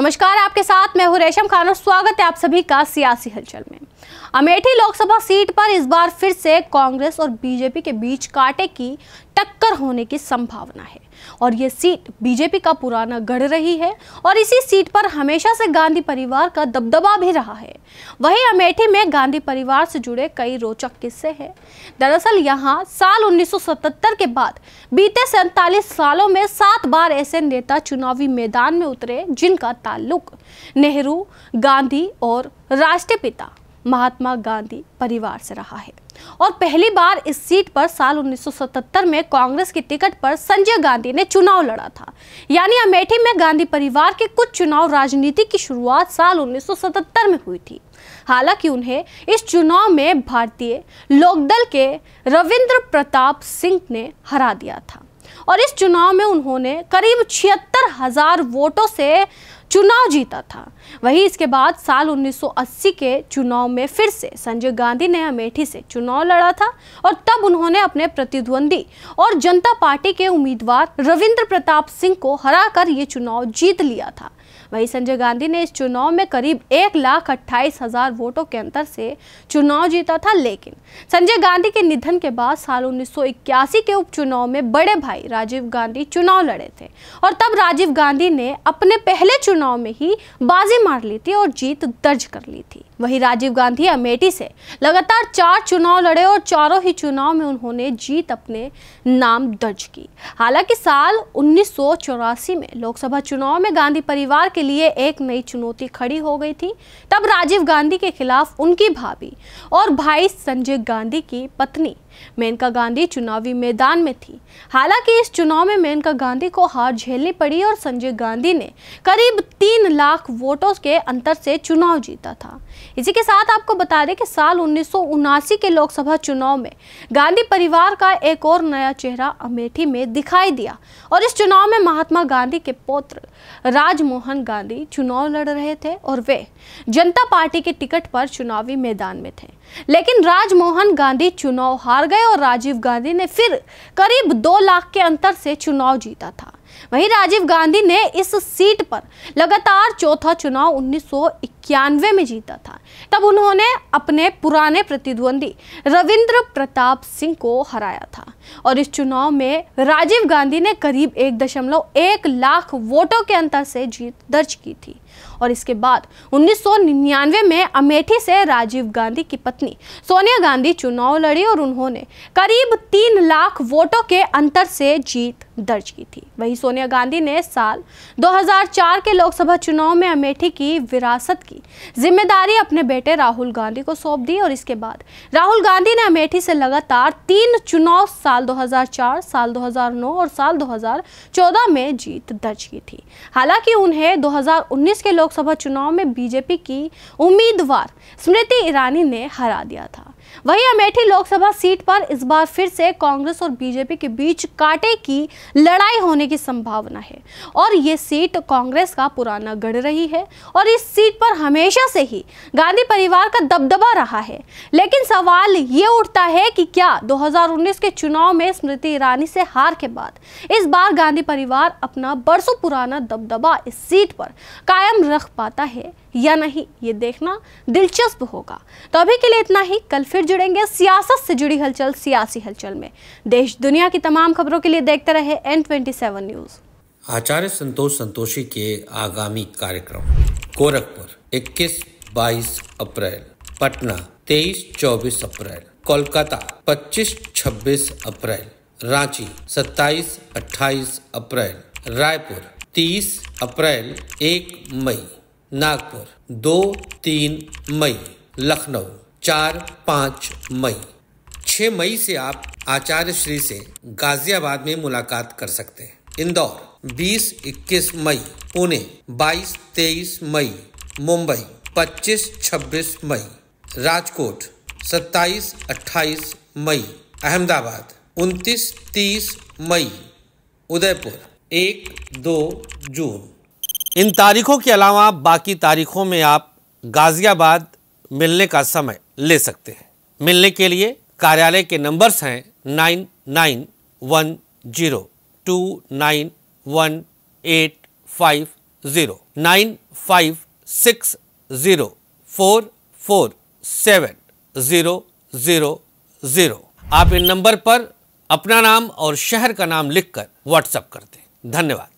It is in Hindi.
नमस्कार आपके साथ मैं हूं रेशम खान और स्वागत है आप सभी का सियासी हलचल में अमेठी लोकसभा सीट पर इस बार फिर से कांग्रेस और बीजेपी के बीच कांटे की टक्कर होने की संभावना है और ये सीट बीजेपी का पुराना गढ़ रही है और इसी सीट पर हमेशा से गांधी परिवार का दबदबा भी रहा है वहीं अमेठी में गांधी परिवार से जुड़े कई रोचक किस्से हैं दरअसल यहाँ साल 1977 के बाद बीते सैतालीस सालों में सात बार ऐसे नेता चुनावी मैदान में उतरे जिनका ताल्लुक नेहरू गांधी और राष्ट्रपिता महात्मा गांधी परिवार से रहा है और पहली बार इस सीट पर साल 1977 में कांग्रेस की टिकट पर संजय गांधी ने चुनाव लड़ा था यानी अमेठी में गांधी परिवार के कुछ चुनाव राजनीति की शुरुआत साल 1977 में हुई थी हालांकि उन्हें इस चुनाव में भारतीय लोकदल के रविंद्र प्रताप सिंह ने हरा दिया था और इस चुनाव में उन्होंने करीब छिहत्तर हजार वोटों से चुनाव जीता था वहीं इसके बाद साल 1980 के चुनाव में फिर से संजय गांधी ने अमेठी से चुनाव लड़ा था और तब उन्होंने अपने प्रतिद्वंदी और जनता पार्टी के उम्मीदवार रविंद्र प्रताप सिंह को हराकर ये चुनाव जीत लिया था वहीं संजय गांधी ने इस चुनाव में करीब एक लाख अट्ठाईस हजार वोटों के अंतर से चुनाव जीता था लेकिन संजय गांधी के निधन के बाद साल उन्नीस के उपचुनाव में बड़े भाई राजीव गांधी चुनाव लड़े थे और तब राजीव गांधी ने अपने पहले चुनाव में ही बाजी मार ली थी और जीत दर्ज कर ली थी वहीं राजीव गांधी अमेठी से लगातार चार चुनाव लड़े और चारों ही चुनाव में उन्होंने जीत अपने नाम दर्ज की हालांकि साल उन्नीस में लोकसभा चुनाव में गांधी परिवार के लिए एक नई चुनौती खड़ी हो गई थी तब राजीव गांधी के खिलाफ उनकी भाभी और भाई संजय गांधी की पत्नी मेनका गांधी चुनावी मैदान में थी हालांकि इस चुनाव में मेनका गांधी को हार झेलनी पड़ी और संजय गांधी ने करीब तीन लाख वोटों के अंतर से चुनाव जीता था इसी के साथ आपको बता दें कि साल उन्नीस के लोकसभा चुनाव में गांधी परिवार का एक और नया चेहरा अमेठी में दिखाई दिया और इस चुनाव में महात्मा गांधी के पौत्र राजमोहन गांधी चुनाव लड़ रहे थे और वे जनता पार्टी के टिकट पर चुनावी मैदान में थे लेकिन राजमोहन गांधी चुनाव हार हार गए और राजीव गांधी ने फिर करीब दो लाख के अंतर से चुनाव जीता था वहीं राजीव गांधी ने इस सीट पर लगातार चौथा चुनाव उन्नीस में जीता था तब उन्होंने अपने पुराने प्रतिद्वंदी रविंद्र प्रताप सिंह को हराया था और इस चुनाव में राजीव गांधी ने करीब एक दशमलव एक लाख वोटों के अंतर से जीत दर्ज की थी और इसके बाद 1999 में अमेठी से राजीव गांधी की पत्नी सोनिया गांधी चुनाव लड़ी और उन्होंने करीब तीन लाख वोटों के अंतर से जीत दर्ज की थी वहीं सोनिया गांधी ने साल 2004 के लोकसभा चुनाव में अमेठी की विरासत की जिम्मेदारी अपने बेटे राहुल गांधी को सौंप दी और इसके बाद राहुल गांधी ने अमेठी से लगातार तीन चुनाव साल 2004, साल 2009 और साल 2014 में जीत दर्ज की थी हालांकि उन्हें 2019 के लोकसभा चुनाव में बीजेपी की उम्मीदवार स्मृति ईरानी ने हरा दिया था वहीं अमेठी लोकसभा सीट पर इस बार फिर से कांग्रेस और बीजेपी के बीच कांटे की लड़ाई होने की संभावना है और ये सीट कांग्रेस का पुराना गढ़ रही है और इस सीट पर हमेशा से ही गांधी परिवार का दबदबा रहा है लेकिन सवाल ये उठता है कि क्या दो के चुनाव में स्मृति ईरानी से हार के बाद इस बार गांधी परिवार अपना बरसों पुराना दबदबा इस सीट पर कायम रख पाता है या नहीं ये देखना दिलचस्प होगा तो अभी के लिए इतना ही कल फिर जुड़े जुड़ेंगे सियासत से जुड़ी हलचल सियासी हलचल में देश दुनिया की तमाम खबरों के लिए देखते रहे N twenty seven news Acharya Santosh Santoshi के आगामी कार्यक्रम गोरखपुर 21 22 अप्रैल पटना 23 24 अप्रैल कोलकाता 25 26 अप्रैल रांची 27 28 अप्रैल रायपुर 30 अप्रैल 1 मई नागपुर 2 3 मई लखनऊ चार पाँच मई छः मई से आप आचार्य श्री से गाजियाबाद में मुलाकात कर सकते हैं इंदौर 20 21 मई पुणे 22 23 मई मुंबई 25 26 मई राजकोट 27 28 मई अहमदाबाद 29 30 मई उदयपुर एक दो जून इन तारीखों के अलावा बाकी तारीखों में आप गाज़ियाबाद मिलने का समय ले सकते हैं मिलने के लिए कार्यालय के नंबर्स हैं nine nine one zero two nine one eight five zero nine five six zero four four seven zero zero zero आप इन नंबर पर अपना नाम और शहर का नाम लिखकर व्हाट्सएप कर दें धन्यवाद